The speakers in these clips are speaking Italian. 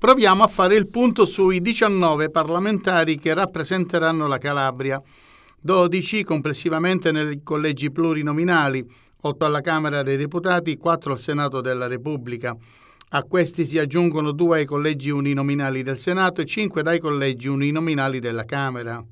Proviamo a fare il punto sui 19 parlamentari che rappresenteranno la Calabria. 12 complessivamente nei collegi plurinominali, 8 alla Camera dei Deputati, 4 al Senato della Repubblica. A questi si aggiungono 2 ai collegi uninominali del Senato e 5 dai collegi uninominali della Camera.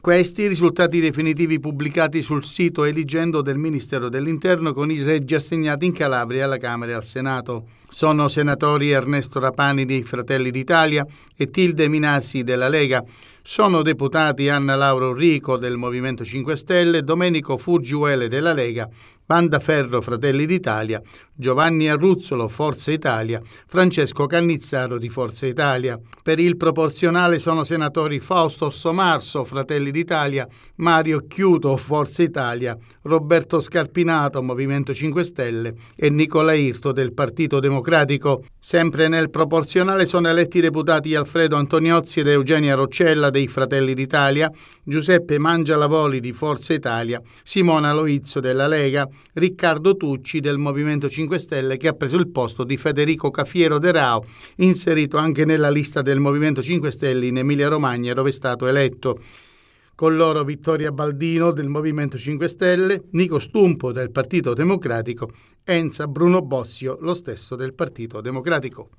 Questi i risultati definitivi pubblicati sul sito eligendo del Ministero dell'Interno con i seggi assegnati in Calabria alla Camera e al Senato. Sono senatori Ernesto Rapani dei Fratelli d'Italia e Tilde Minazzi della Lega. Sono deputati Anna Lauro Rico del Movimento 5 Stelle, Domenico Furgiuele della Lega, Banda Ferro Fratelli d'Italia, Giovanni Arruzzolo, Forza Italia, Francesco Cannizzaro di Forza Italia. Per il proporzionale sono senatori Fausto Sommarso, Fratelli d'Italia, Mario Chiuto, Forza Italia, Roberto Scarpinato, Movimento 5 Stelle e Nicola Irto del Partito Democratico. Sempre nel proporzionale sono eletti i deputati Alfredo Antoniozzi ed Eugenia Roccella dei Fratelli d'Italia, Giuseppe Mangialavoli di Forza Italia, Simona Loizzo della Lega, Riccardo Tucci del Movimento 5 5 Stelle che ha preso il posto di Federico Cafiero De Rao, inserito anche nella lista del Movimento 5 Stelle in Emilia-Romagna dove è stato eletto. Con loro Vittoria Baldino del Movimento 5 Stelle, Nico Stumpo del Partito Democratico, Enza Bruno Bossio, lo stesso del Partito Democratico.